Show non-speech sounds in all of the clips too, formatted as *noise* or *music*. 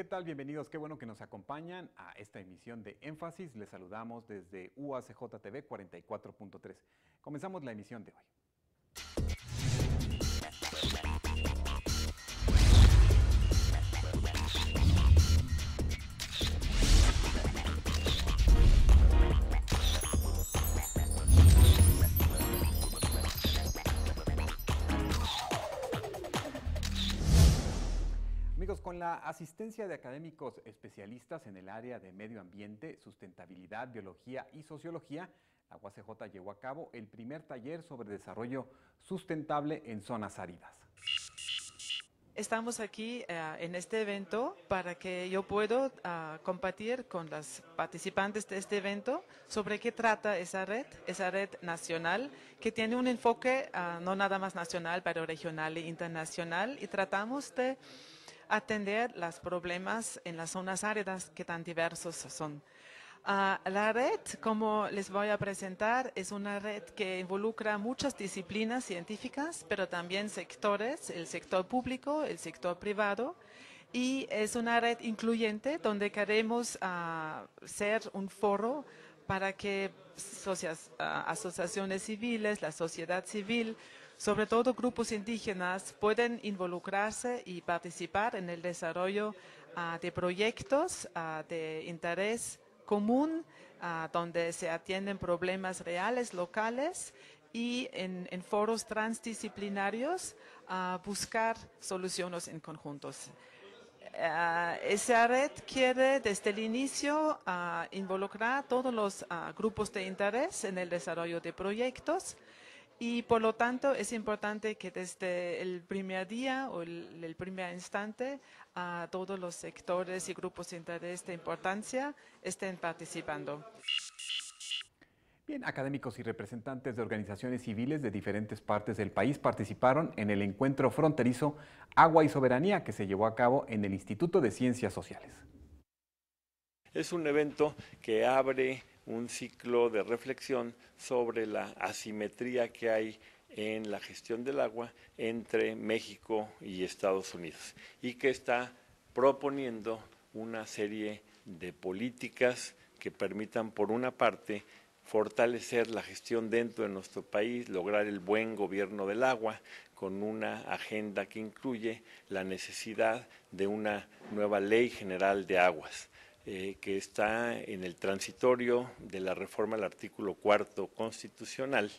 ¿qué tal? Bienvenidos, qué bueno que nos acompañan a esta emisión de Énfasis. Les saludamos desde UACJTV 44.3. Comenzamos la emisión de hoy. la asistencia de académicos especialistas en el área de medio ambiente, sustentabilidad, biología y sociología, la UACJ llevó a cabo el primer taller sobre desarrollo sustentable en zonas áridas. Estamos aquí eh, en este evento para que yo pueda ah, compartir con las participantes de este evento sobre qué trata esa red, esa red nacional que tiene un enfoque ah, no nada más nacional, pero regional e internacional y tratamos de atender los problemas en las zonas áridas que tan diversos son. Ah, la red, como les voy a presentar, es una red que involucra muchas disciplinas científicas, pero también sectores, el sector público, el sector privado, y es una red incluyente donde queremos ah, ser un foro para que ah, asociaciones civiles, la sociedad civil, sobre todo grupos indígenas, pueden involucrarse y participar en el desarrollo ah, de proyectos ah, de interés común, ah, donde se atienden problemas reales, locales y en, foros transdisciplinarios buscar soluciones en conjuntos. esa red quiere desde el inicio involucrar a todos los grupos de interés en el desarrollo de proyectos y por lo tanto es importante que desde el primer día o el, primer instante a todos los sectores y grupos de esta importancia estén participando. Bien, académicos y representantes de organizaciones civiles de diferentes partes del país participaron en el encuentro fronterizo Agua y Soberanía que se llevó a cabo en el Instituto de Ciencias Sociales. Es un evento que abre un ciclo de reflexión sobre la asimetría que hay en la gestión del agua entre México y Estados Unidos y que está proponiendo una serie de políticas que permitan, por una parte, fortalecer la gestión dentro de nuestro país, lograr el buen gobierno del agua, con una agenda que incluye la necesidad de una nueva ley general de aguas eh, que está en el transitorio de la reforma al artículo cuarto constitucional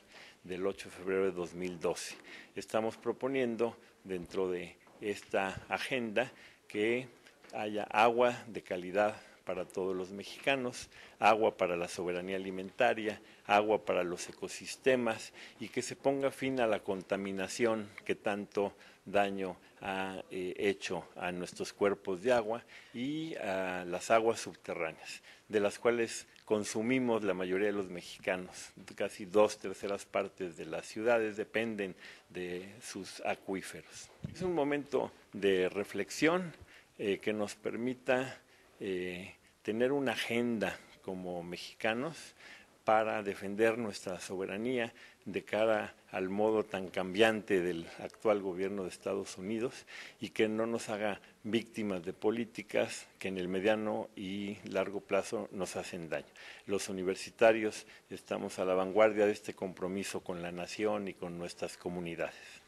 del 8 de febrero de 2012. Estamos proponiendo dentro de esta agenda que haya agua de calidad para todos los mexicanos, agua para la soberanía alimentaria, agua para los ecosistemas y que se ponga fin a la contaminación que tanto daño ha eh, hecho a nuestros cuerpos de agua y a las aguas subterráneas, de las cuales consumimos la mayoría de los mexicanos. Casi dos terceras partes de las ciudades dependen de sus acuíferos. Es un momento de reflexión eh, que nos permita eh, tener una agenda como mexicanos para defender nuestra soberanía de cara al modo tan cambiante del actual gobierno de Estados Unidos y que no nos haga víctimas de políticas que en el mediano y largo plazo nos hacen daño. Los universitarios estamos a la vanguardia de este compromiso con la nación y con nuestras comunidades.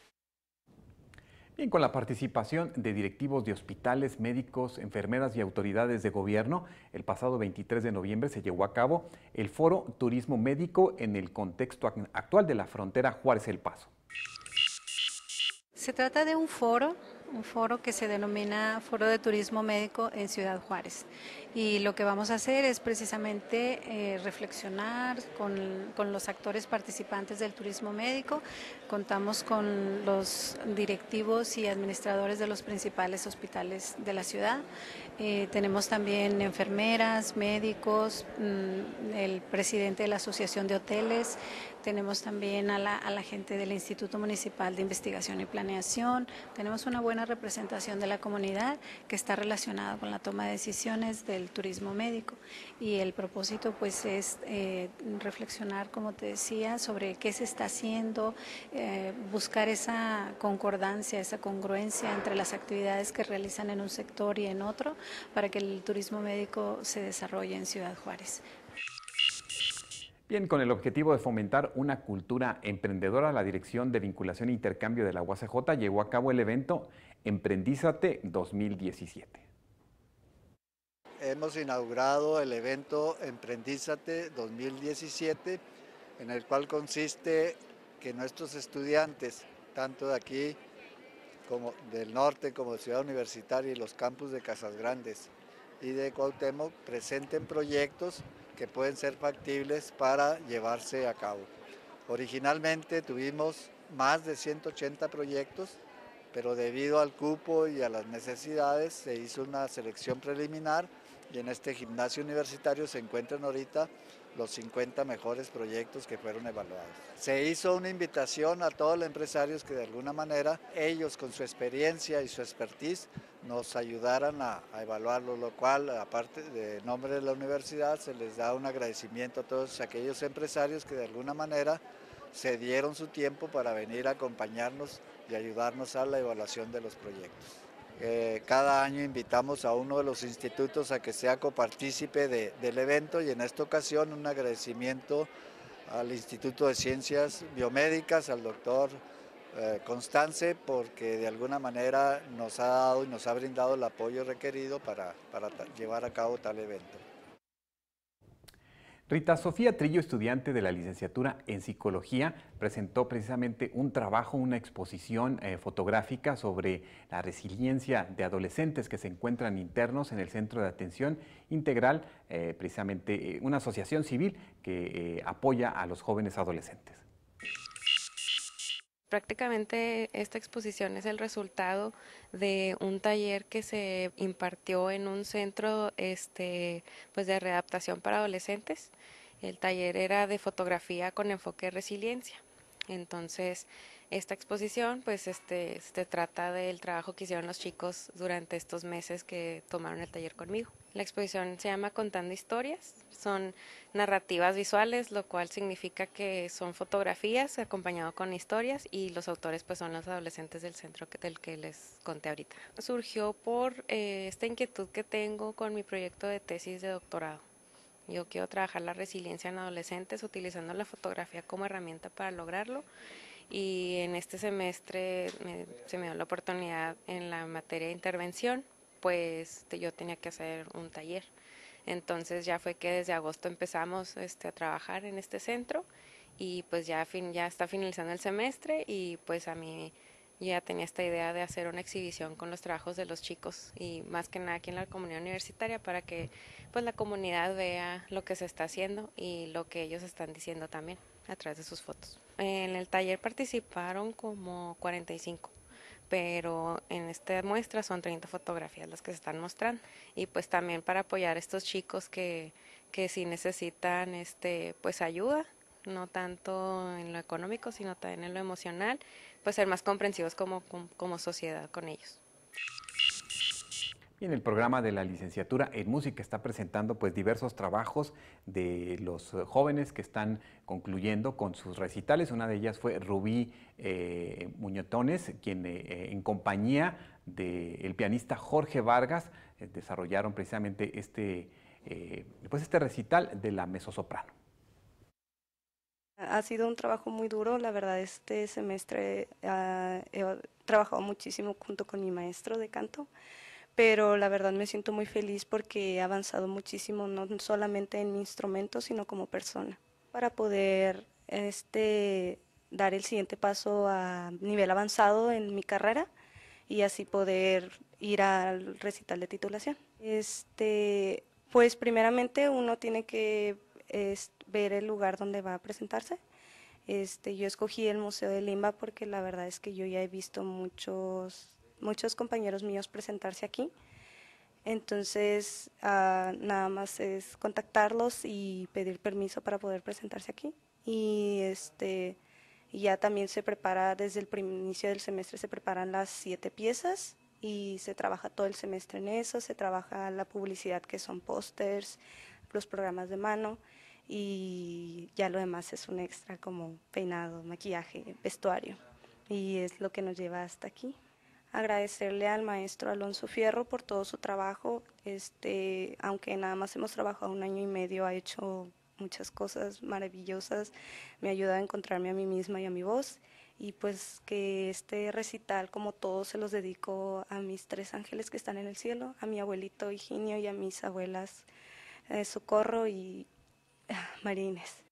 Bien, con la participación de directivos de hospitales, médicos, enfermeras y autoridades de gobierno, el pasado 23 de noviembre se llevó a cabo el Foro Turismo Médico en el contexto actual de la frontera Juárez-El Paso. Se trata de un foro un foro que se denomina Foro de Turismo Médico en Ciudad Juárez. Y lo que vamos a hacer es precisamente eh, reflexionar con, los actores participantes del turismo médico. Contamos con los directivos y administradores de los principales hospitales de la ciudad. Eh, tenemos también enfermeras, médicos, mm, el presidente de la Asociación de Hoteles, tenemos también a la, gente del Instituto Municipal de Investigación y Planeación, tenemos una buena representación de la comunidad que está relacionada con la toma de decisiones del turismo médico y el propósito pues es eh, reflexionar, como te decía, sobre qué se está haciendo, eh, buscar esa concordancia, esa congruencia entre las actividades que realizan en un sector y en otro para que el turismo médico se desarrolle en Ciudad Juárez con el objetivo de fomentar una cultura emprendedora, la Dirección de Vinculación e Intercambio de la UACJ llevó a cabo el evento Emprendízate 2017. Hemos inaugurado el evento Emprendízate 2017, en el cual consiste que nuestros estudiantes, tanto de aquí como del norte, como de Ciudad Universitaria y los campus de Casas Grandes y de Cuauhtémoc, presenten proyectos que pueden ser factibles para llevarse a cabo. Originalmente tuvimos más de 180 proyectos, pero debido al cupo y a las necesidades se hizo una selección preliminar y en este gimnasio universitario se encuentran ahorita los 50 mejores proyectos que fueron evaluados. Se hizo una invitación a todos los empresarios que de alguna manera ellos con su experiencia y su expertise nos ayudaran a, a evaluarlo, lo cual aparte de nombre de la universidad se les da un agradecimiento a todos aquellos empresarios que de alguna manera se dieron su tiempo para venir a acompañarnos y ayudarnos a la evaluación de los proyectos. Eh, cada año invitamos a uno de los institutos a que sea copartícipe del evento y en esta ocasión un agradecimiento al Instituto de Ciencias Biomédicas, al doctor eh, Constance, porque de alguna manera nos ha dado y nos ha brindado el apoyo requerido para llevar a cabo tal evento. Rita Sofía Trillo, estudiante de la licenciatura en psicología, presentó precisamente un trabajo, una exposición eh, fotográfica sobre la resiliencia de adolescentes que se encuentran internos en el Centro de Atención Integral, eh, precisamente eh, una asociación civil que apoya a los jóvenes adolescentes. Prácticamente esta exposición es el resultado de un taller que se impartió en un centro este, pues de readaptación para adolescentes. El taller era de fotografía con enfoque de resiliencia. Entonces, esta exposición pues este, se trata del trabajo que hicieron los chicos durante estos meses que tomaron el taller conmigo. La exposición se llama Contando Historias, son narrativas visuales, lo cual significa que son fotografías acompañado con historias y los autores pues son los adolescentes del centro del que les conté ahorita. Surgió por eh, esta inquietud que tengo con mi proyecto de tesis de doctorado. Yo quiero trabajar la resiliencia en adolescentes utilizando la fotografía como herramienta para lograrlo y en este semestre se me dio la oportunidad en la materia de intervención, pues yo tenía que hacer un taller. Entonces ya fue que desde agosto empezamos este, a trabajar en este centro y pues ya, fin, ya está finalizando el semestre y pues a mí ya tenía esta idea de hacer una exhibición con los trabajos de los chicos y más que nada aquí en la comunidad universitaria para que pues la comunidad vea lo que se está haciendo y lo que ellos están diciendo también a través de sus fotos. En el taller participaron como 45, pero en esta muestra son 30 fotografías las que se están mostrando y pues también para apoyar a estos chicos que, que sí necesitan este pues ayuda, no tanto en lo económico, sino también en lo emocional, pues ser más comprensivos como, como sociedad con ellos. Y en el programa de la licenciatura en música está presentando pues diversos trabajos de los jóvenes que están concluyendo con sus recitales. Una de ellas fue Rubí eh, Muñotones, quien eh, eh, en compañía del pianista Jorge Vargas desarrollaron precisamente este, pues, este recital de la mezzosoprano. Ha sido un trabajo muy duro, la verdad, este semestre ah, he trabajado muchísimo junto con mi maestro de canto pero la verdad me siento muy feliz porque he avanzado muchísimo, no solamente en mi instrumento, sino como persona, para poder este, dar el siguiente paso a nivel avanzado en mi carrera y así poder ir al recital de titulación. Este, pues primeramente uno tiene que ver el lugar donde va a presentarse. Este, yo escogí el Museo de Limba porque la verdad es que yo ya he visto muchos muchos compañeros míos presentarse aquí. Entonces, ah, nada más es contactarlos y pedir permiso para poder presentarse aquí. Y este ya también se prepara, desde el inicio del semestre se preparan las siete piezas y se trabaja todo el semestre en eso, se trabaja la publicidad que son pósters, los programas de mano y ya lo demás es un extra como peinado, maquillaje, vestuario y es lo que nos lleva hasta aquí agradecerle al maestro Alonso Fierro por todo su trabajo. Este, aunque nada más hemos trabajado un año y medio, ha hecho muchas cosas maravillosas. Me ayuda a encontrarme a mí misma y a mi voz. Y pues que este recital, como todos, se los dedico a mis tres ángeles que están en el cielo, a mi abuelito Higinio y a mis abuelas eh, Socorro y ah, Marines.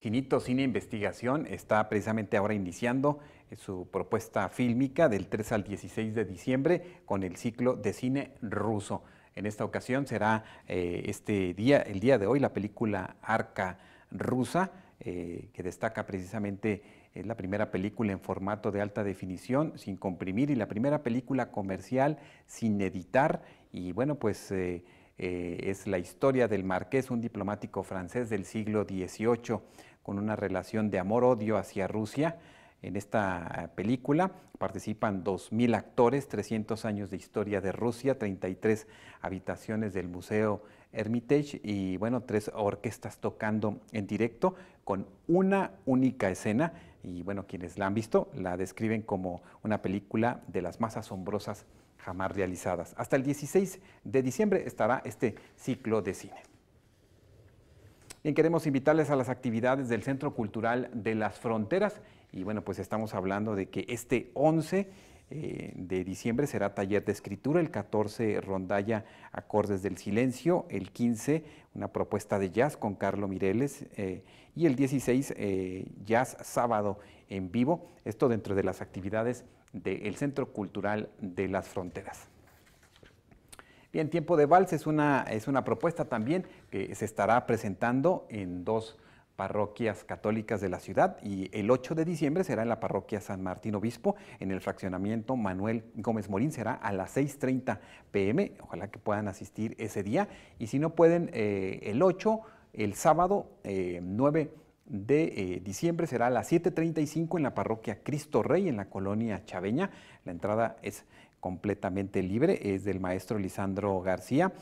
Ginito Cine Investigación está precisamente ahora iniciando su propuesta fílmica del 3 al 16 de diciembre con el ciclo de cine ruso. En esta ocasión será eh, este día, el día de hoy, la película Arca rusa, eh, que destaca precisamente es eh, la primera película en formato de alta definición, sin comprimir, y la primera película comercial sin editar. Y bueno, pues es la historia del marqués, un diplomático francés del siglo XVIII, con una relación de amor-odio hacia Rusia en esta eh, película. Participan 2.000 actores, 300 años de historia de Rusia, 33 habitaciones del Museo Hermitage y bueno, tres orquestas tocando en directo con una única escena. Y bueno, quienes la han visto la describen como una película de las más asombrosas jamás realizadas. Hasta el 16 de diciembre estará este ciclo de cine. Bien, queremos invitarles a las actividades del Centro Cultural de las Fronteras y bueno, pues estamos hablando de que este 11 eh, de diciembre será taller de escritura, el 14 rondalla acordes del silencio, el 15 una propuesta de jazz con Carlos Mireles eh, y el 16 eh, jazz sábado en vivo, esto dentro de las actividades del Centro Cultural de las Fronteras. Bien, Tiempo de Vals es una, es una propuesta también que se estará presentando en dos parroquias católicas de la ciudad y el 8 de diciembre será en la parroquia San Martín Obispo, en el fraccionamiento Manuel Gómez Morín, será a las 6.30 pm, ojalá que puedan asistir ese día y si no pueden eh, el 8, el sábado 9 eh, de eh, diciembre será a las 7.35 en la parroquia Cristo Rey, en la colonia Chaveña, la entrada es completamente libre, es del maestro Lisandro García,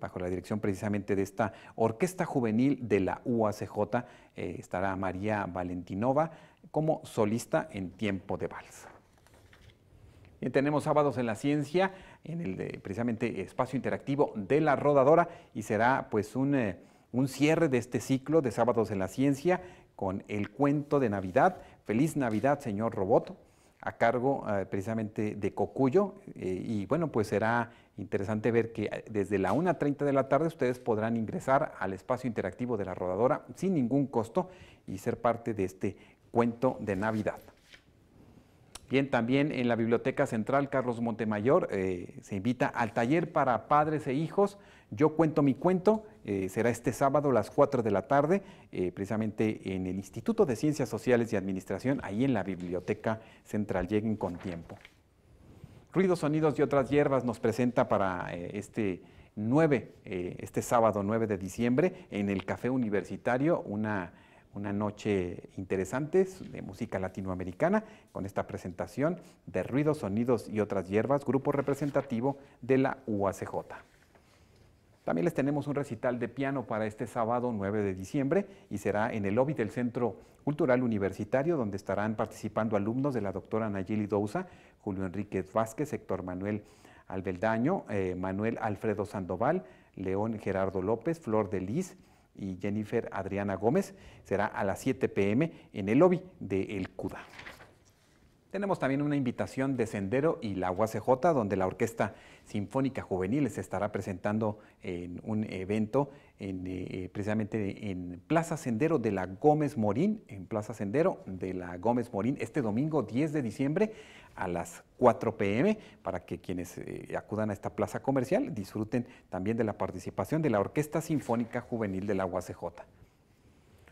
bajo la dirección precisamente de esta Orquesta Juvenil de la UACJ, eh, estará María Valentinova como solista en tiempo de vals. Bien, tenemos sábados en la ciencia, en el precisamente espacio interactivo de la rodadora y será pues un, eh, un cierre de este ciclo de sábados en la ciencia con el cuento de Navidad. Feliz Navidad, señor Robot a cargo eh, precisamente de Cocuyo. Eh, y bueno, pues será interesante ver que eh, desde la 1.30 de la tarde ustedes podrán ingresar al espacio interactivo de la rodadora sin ningún costo y ser parte de este cuento de Navidad. Bien, también en la Biblioteca Central Carlos Montemayor eh, se invita al taller para padres e hijos. Yo cuento mi cuento, eh, será este sábado a las 4 de la tarde, eh, precisamente en el Instituto de Ciencias Sociales y Administración, ahí en la Biblioteca Central. Lleguen con tiempo. Ruidos, Sonidos y otras hierbas nos presenta para este este sábado 9 de diciembre, en el Café Universitario, una una noche interesante de música latinoamericana con esta presentación de Ruidos, Sonidos y otras hierbas, grupo representativo de la UACJ. También les tenemos un recital de piano para este sábado 9 de diciembre y será en el lobby del Centro Cultural Universitario donde estarán participando alumnos de la doctora Nayeli Dousa, Julio Enríquez Vázquez, Héctor Manuel Albeldaño, eh, Manuel Alfredo Sandoval, León Gerardo López, Flor de Liz, y Jennifer Adriana Gómez. Será a las 7 pm en el lobby de El CUDA. Tenemos también una invitación de Sendero y la UACJ, donde la Orquesta Sinfónica Juvenil se estará presentando en un evento en, eh, eh, precisamente en Plaza Sendero de la Gómez Morín, en Plaza Sendero de la Gómez Morín, este domingo 10 de diciembre a las 4 pm para que quienes eh, acudan a esta plaza comercial disfruten también de la participación de la Orquesta Sinfónica Juvenil de la UACJ.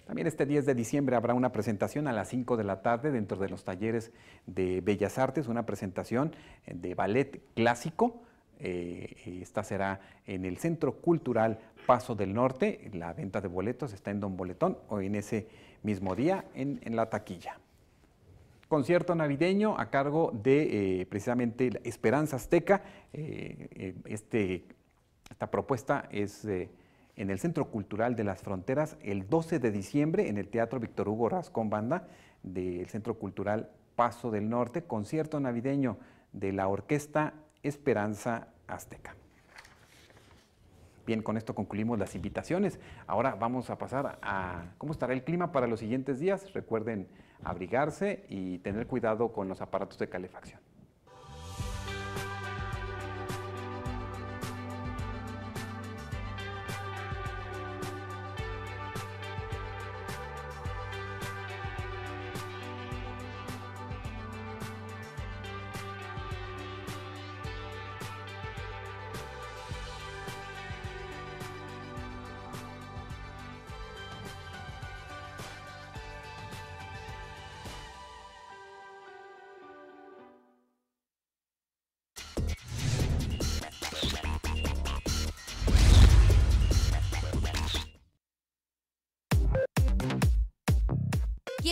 También este 10 de diciembre habrá una presentación a las 5 de la tarde dentro de los talleres de Bellas Artes, una presentación eh, de ballet clásico. Eh, esta será en el Centro Cultural Paso del Norte. La venta de boletos está en Don Boletón o en ese mismo día en la taquilla concierto navideño a cargo de eh, precisamente Esperanza Azteca. Eh, eh, este, esta propuesta es en el Centro Cultural de las Fronteras el 12 de diciembre en el Teatro Víctor Hugo Rascón Banda del Centro Cultural Paso del Norte, concierto navideño de la Orquesta Esperanza Azteca. Bien, con esto concluimos las invitaciones. Ahora vamos a pasar a cómo estará el clima para los siguientes días. Recuerden abrigarse y tener cuidado con los aparatos de calefacción.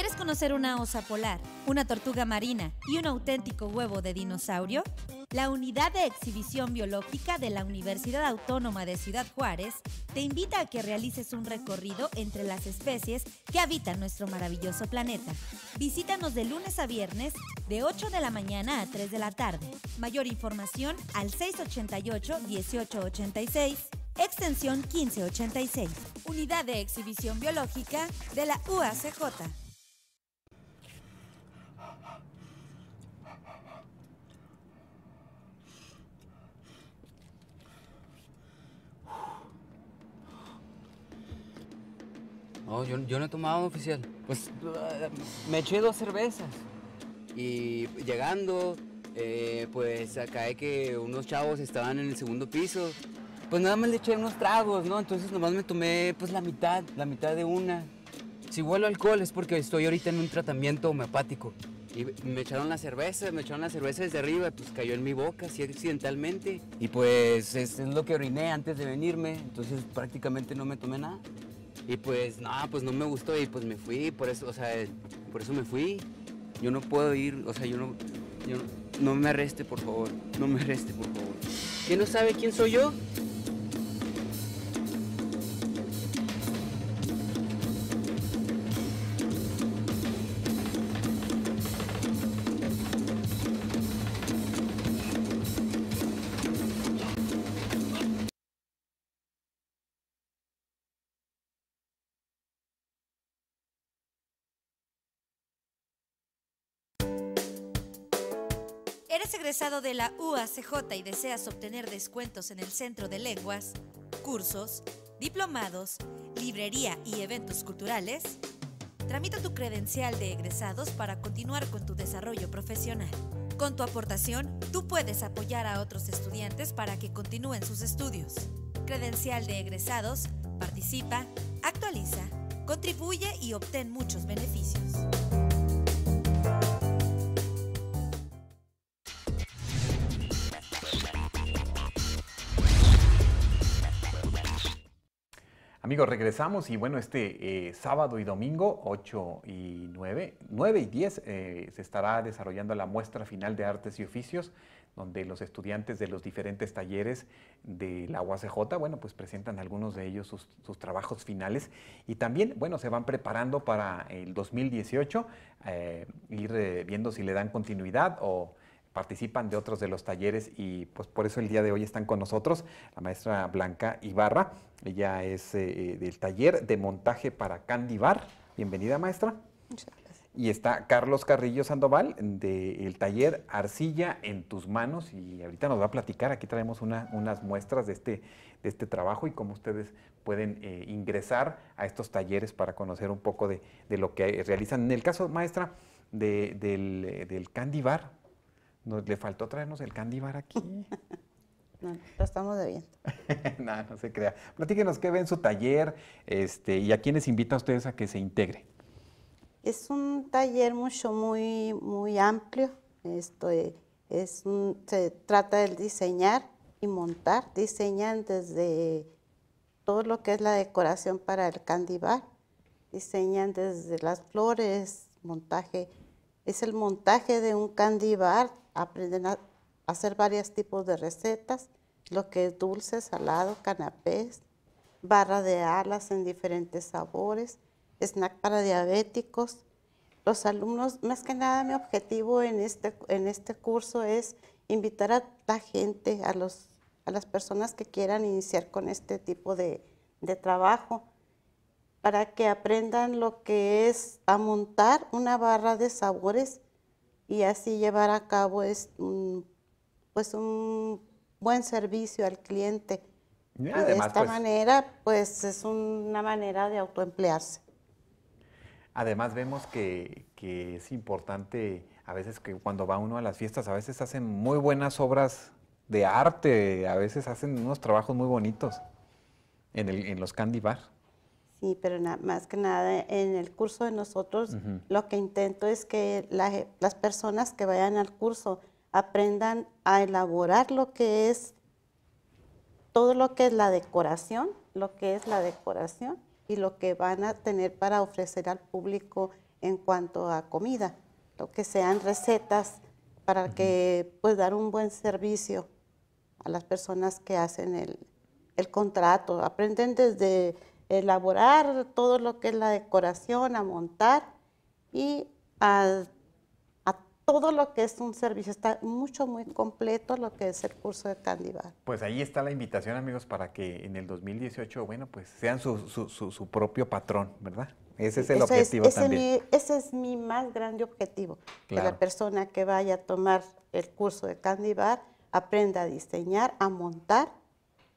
¿Quieres conocer una osa polar, una tortuga marina y un auténtico huevo de dinosaurio? La unidad de exhibición biológica de la Universidad Autónoma de Ciudad Juárez te invita a que realices un recorrido entre las especies que habitan nuestro maravilloso planeta. Visítanos de lunes a viernes de 8 de la mañana a 3 de la tarde. Mayor información al 688-1886, extensión 1586, Unidad de Exhibición Biológica de la UACJ. No, yo, no he tomado, oficial. Pues uh, me eché dos cervezas. Y llegando, eh, pues acá hay que unos chavos estaban en el segundo piso. Pues nada más le eché unos tragos, ¿no? Entonces nomás me tomé pues la mitad, la mitad de una. Si huelo alcohol es porque estoy ahorita en un tratamiento homeopático. Y me echaron la cerveza, me echaron la cerveza desde arriba, pues cayó en mi boca, así accidentalmente. Y pues es, es lo que oriné antes de venirme, entonces prácticamente no me tomé nada. Y pues nada, pues no me gustó y pues me fui, por eso, o sea, por eso me fui. Yo no puedo ir, o sea, yo no, yo no, no me arreste, por favor, no me arreste, por favor. ¿Quién no sabe quién soy yo? ¿Eres egresado de la UACJ y deseas obtener descuentos en el Centro de Lenguas, cursos, diplomados, librería y eventos culturales? Tramita tu credencial de egresados para continuar con tu desarrollo profesional. Con tu aportación, tú puedes apoyar a otros estudiantes para que continúen sus estudios. Credencial de egresados, participa, actualiza, contribuye y obtén muchos beneficios. Amigos, regresamos y bueno, este eh, sábado y domingo, 8 y 9, 9 y 10, eh, se estará desarrollando la muestra final de artes y oficios, donde los estudiantes de los diferentes talleres de la UACJ, bueno, pues presentan algunos de ellos sus, trabajos finales y también, bueno, se van preparando para el 2018, eh, ir viendo si le dan continuidad o participan de otros de los talleres y pues por eso el día de hoy están con nosotros la maestra Blanca Ibarra. Ella es eh, eh, del taller de montaje para Candy Bar. Bienvenida maestra. Muchas gracias. Y está Carlos Carrillo Sandoval del taller Arcilla en tus manos y ahorita nos va a platicar. Aquí traemos unas muestras de este, de este trabajo y cómo ustedes pueden eh, ingresar a estos talleres para conocer un poco de, lo que realizan. En el caso maestra del, del Candy Bar, le faltó traernos el candy aquí. *laughs* No, lo estamos debiendo. *laughs* no, no se crea. Platíquenos qué ve en su taller este, y a quiénes invita a ustedes a que se integre. Es un taller mucho, muy, muy amplio. Esto e, es se trata del diseñar y montar. Diseñan desde todo lo que es la decoración para el candy Diseñan desde las flores, montaje es el montaje de un candy bar, aprenden a hacer varios tipos de recetas, lo que es dulce, salado, canapés, barra de alas en diferentes sabores, snack para diabéticos. Los alumnos, más que nada mi objetivo en este, este curso es invitar a la gente, a, las personas que quieran iniciar con este tipo de trabajo, para que aprendan lo que es a montar una barra de sabores y así llevar a cabo es un, pues un buen servicio al cliente. de esta pues manera, pues es una manera de autoemplearse. Además vemos que, es importante, a veces que cuando va uno a las fiestas, a veces hacen muy buenas obras de arte, a veces hacen unos trabajos muy bonitos en, el, en los candy bar. Sí, pero más que nada en el curso de nosotros lo que intento es que las personas que vayan al curso aprendan a elaborar lo que es todo lo que es la decoración, lo que es la decoración y lo que van a tener para ofrecer al público en cuanto a comida, lo que sean recetas para que pues dar un buen servicio a las personas que hacen el contrato. Aprenden desde elaborar todo lo que es la decoración, a montar y a, todo lo que es un servicio. Está mucho, muy completo lo que es el curso de Candibar. Pues ahí está la invitación, amigos, para que en el 2018, bueno, pues sean su, propio patrón, ¿verdad? Ese es el objetivo ese mi, ese es mi más grande objetivo, que la persona que vaya a tomar el curso de Candibar aprenda a diseñar, a montar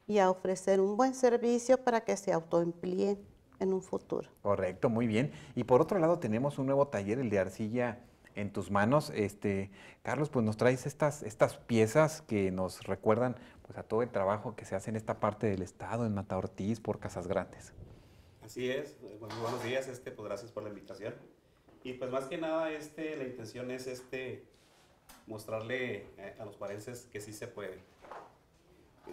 y a ofrecer un buen servicio para que se autoemplíe en un futuro. Correcto, muy bien. Y por otro lado tenemos un nuevo taller, el de arcilla en tus manos. Este, Carlos, pues nos traes estas, estas piezas que nos recuerdan pues, a todo el trabajo que se hace en esta parte del estado, en Mata Ortiz, por Casas Grandes. Así es, pues, buenos días, este, pues gracias por la invitación. Y pues más que nada, este, la intención es este, mostrarle a los parenses que sí se puede.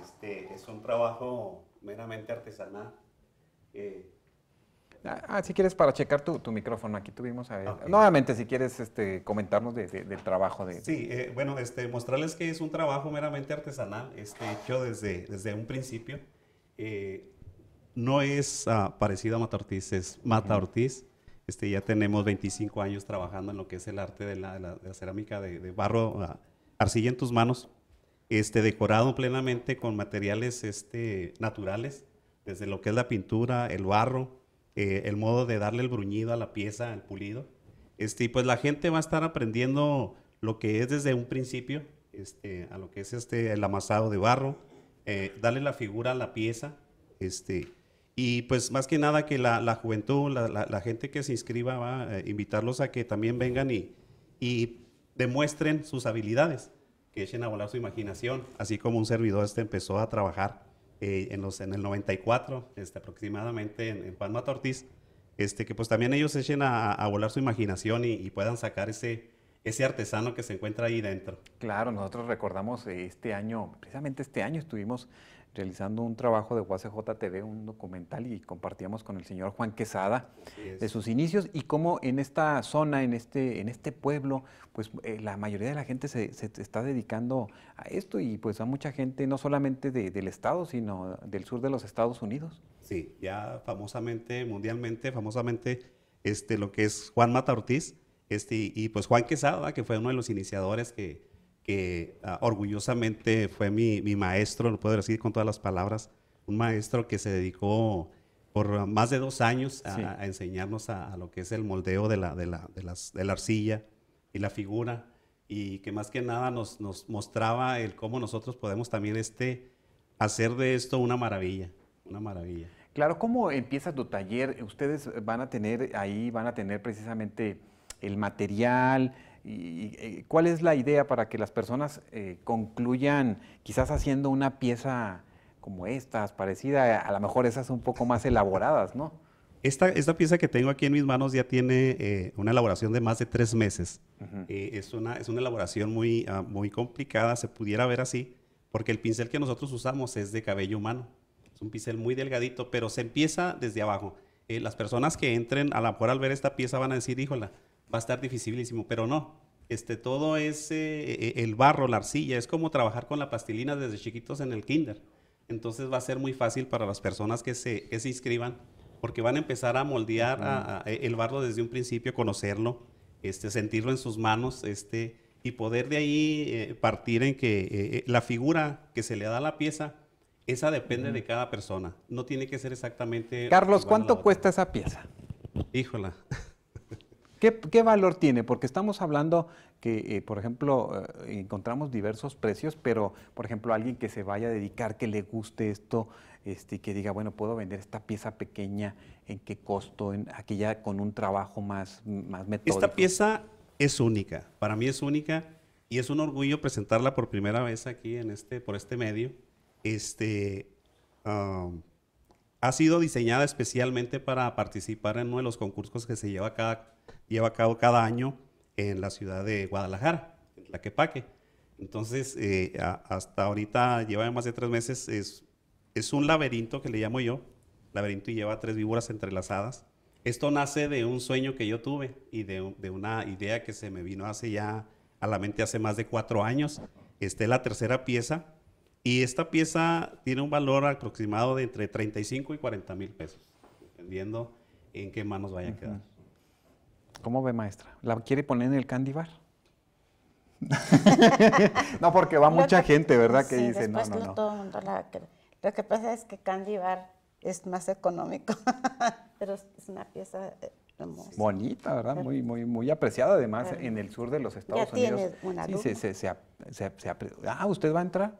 Este, es un trabajo meramente artesanal. Eh, ah, ah, si quieres, para checar tu, tu micrófono, aquí tuvimos a ver. Nuevamente, si quieres este, comentarnos del trabajo. de Sí, eh, bueno, este, mostrarles que es un trabajo meramente artesanal, este, hecho desde, desde un principio. Eh, no es ah, parecido a Mata Ortiz, es Mata Ortiz. Este, ya tenemos 25 años trabajando en lo que es el arte de la cerámica de, barro, arcilla en tus manos este, decorado plenamente con materiales este, naturales, desde lo que es la pintura, el barro, eh, el modo de darle el bruñido a la pieza, el pulido. Este, pues la gente va a estar aprendiendo lo que es desde un principio, este, a lo que es este, el amasado de barro, eh, darle la figura a la pieza, este, y pues más que nada que la, juventud, la, gente que se inscriba, va a eh, invitarlos a que también vengan y, y demuestren sus habilidades que echen a volar su imaginación, así como un servidor este empezó a trabajar eh, en, los, en el 94, este, aproximadamente en, Palma Tortiz, este, que pues también ellos echen a, a volar su imaginación y, y, puedan sacar ese, ese artesano que se encuentra ahí dentro. Claro, nosotros recordamos este año, precisamente este año estuvimos realizando un trabajo de UACJ TV, un documental, y compartíamos con el señor Juan Quesada de sus inicios y cómo en esta zona, en este, en este pueblo, pues eh, la mayoría de la gente se, está dedicando a esto y pues a mucha gente, no solamente del estado, sino del sur de los Estados Unidos. Sí, ya famosamente, mundialmente, famosamente, este, lo que es Juan Mata Ortiz, este, y pues Juan Quesada, que fue uno de los iniciadores que que ah, orgullosamente fue mi, maestro, lo puedo decir con todas las palabras, un maestro que se dedicó por más de dos años a, enseñarnos a, lo que es el moldeo de la, de, la, arcilla y la figura, y que más que nada nos, nos mostraba el cómo nosotros podemos también este, hacer de esto una maravilla, una maravilla. Claro, ¿cómo empieza tu taller? Ustedes van a tener ahí, van a tener precisamente el material, y, eh, cuál es la idea para que las personas eh, concluyan quizás haciendo una pieza como estas, parecida, a, lo mejor esas un poco más elaboradas, ¿no? Esta, pieza que tengo aquí en mis manos ya tiene eh, una elaboración de más de tres meses. es, una, es una elaboración muy, ah, muy complicada, se pudiera ver así, porque el pincel que nosotros usamos es de cabello humano. Es un pincel muy delgadito, pero se empieza desde abajo. las personas que entren, a la mejor al ver esta pieza van a decir, híjola, va a estar dificilísimo, pero no. Este, todo es eh, eh, el barro, la arcilla, es como trabajar con la pastilina desde chiquitos en el kinder. Entonces va a ser muy fácil para las personas que se, se inscriban, porque van a empezar a moldear e, el barro desde un principio, conocerlo, este, sentirlo en sus manos este, y poder de ahí eh, partir en que la figura que se le da a la pieza, esa depende de cada persona. No tiene que ser exactamente... Carlos, ¿cuánto cuesta esa pieza? Híjola. ¿Qué, valor tiene? Porque estamos hablando que, eh, por ejemplo, eh, encontramos diversos precios, pero, por ejemplo, alguien que se vaya a dedicar, que le guste esto, este, que diga, bueno, puedo vender esta pieza pequeña, ¿en qué costo? En, aquí ya con un trabajo más, más metódico. Esta pieza es única, para mí es única y es un orgullo presentarla por primera vez aquí en este, por este medio. Este, ha sido diseñada especialmente para participar en uno de los concursos que se lleva cada lleva a cabo cada año en la ciudad de Guadalajara, en Tlaquepaque. Entonces, eh, hasta ahorita lleva más de tres meses, es, un laberinto que le llamo yo, laberinto y lleva tres víboras entrelazadas. Esto nace de un sueño que yo tuve y de, una idea que se me vino hace ya a la mente hace más de cuatro años. Esta es la tercera pieza y esta pieza tiene un valor aproximado de entre 35 y 40 mil pesos, dependiendo en qué manos vaya a quedar. ¿Cómo ve, maestra? ¿La quiere poner en el candy bar? *laughs* no, porque va mucha gente, ¿verdad? Que dice, no, no, Todo el mundo la Lo que pasa es que candy bar es más económico, *laughs* pero es una pieza eh, hermosa. Bonita, ¿verdad? Muy, muy, muy apreciada, además, en el sur de los Estados ya Unidos. una sí, se, se, se, ah, ¿usted va a entrar?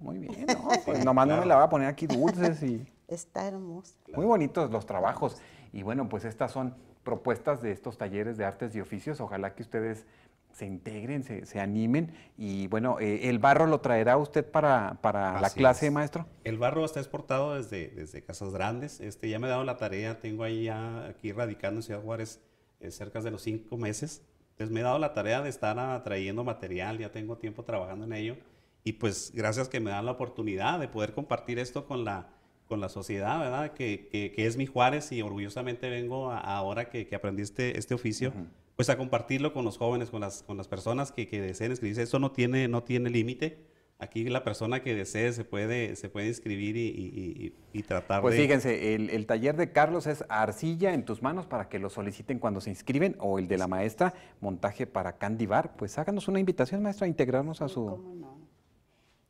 Muy bien, *laughs* ¿no? Pues nomás no me la va a poner aquí dulces y... Está hermosa. Muy bonitos los trabajos. Y bueno, pues estas son propuestas de estos talleres de artes y oficios. Ojalá que ustedes se integren, se, animen. Y bueno, eh, ¿el barro lo traerá usted para, para la clase, maestro? El barro está exportado desde, desde Casas Grandes. Este, ya me he dado la tarea, tengo ahí ya, aquí radicando en Ciudad Juárez eh, cerca de los cinco meses. Entonces me he dado la tarea de estar trayendo material, ya tengo tiempo trabajando en ello. Y pues gracias que me dan la oportunidad de poder compartir esto con la con la sociedad, ¿verdad? Que, que, es mi Juárez y orgullosamente vengo ahora que, que, aprendiste este oficio, pues a compartirlo con los jóvenes, con las, con las personas que, deseen escribir. Eso no tiene, no tiene límite. Aquí la persona que desee se puede, se puede inscribir y, y, y, tratar pues de... Pues fíjense, el, el, taller de Carlos es arcilla en tus manos para que lo soliciten cuando se inscriben, o el de la maestra, montaje para Candy Bar. Pues háganos una invitación, maestra, a integrarnos a su... no?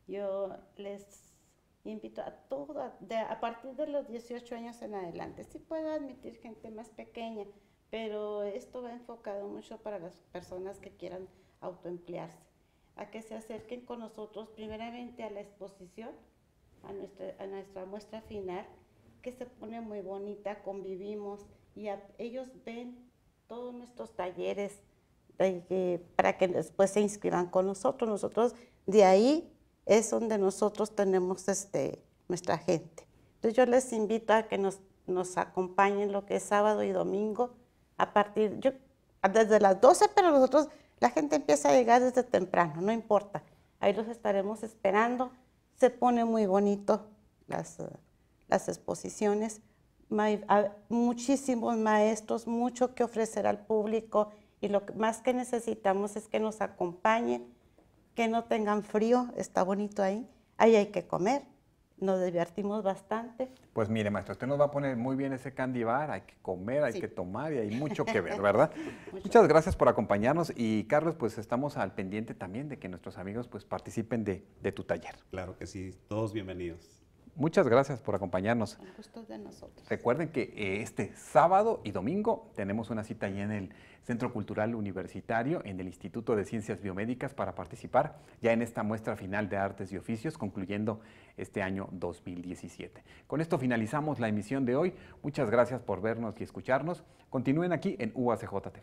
Yo les Invito a todo, a, partir de los 18 años en adelante. Sí puedo admitir gente más pequeña, pero esto va enfocado mucho para las personas que quieran autoemplearse, a que se acerquen con nosotros primeramente a la exposición, a nuestra, a nuestra muestra final, que se pone muy bonita, convivimos y ellos ven todos nuestros talleres para que después se inscriban con nosotros. Nosotros de ahí es donde nosotros tenemos este, nuestra gente. Entonces yo les invito a que nos, acompañen lo que es sábado y domingo a partir, desde las 12, pero nosotros, la gente empieza a llegar desde temprano, no importa. Ahí los estaremos esperando. Se pone muy bonito las, las exposiciones. muchísimos maestros, mucho que ofrecer al público y lo más que necesitamos es que nos acompañen que no tengan frío, está bonito ahí, ahí hay que comer, nos divertimos bastante. Pues mire, maestro, usted nos va a poner muy bien ese candy bar, hay que comer, hay que tomar y hay mucho que ver, *laughs* ¿verdad? Muchas gracias por acompañarnos y Carlos, pues estamos al pendiente también de que nuestros amigos pues participen de tu taller. Claro que sí, todos bienvenidos. Muchas gracias por acompañarnos. Recuerden que eh, este sábado y domingo tenemos una cita allí en el Centro Cultural Universitario, en el Instituto de Ciencias Biomédicas, para participar ya en esta muestra final de artes y oficios, concluyendo este año 2017. Con esto finalizamos la emisión de hoy. Muchas gracias por vernos y escucharnos. Continúen aquí en UACJ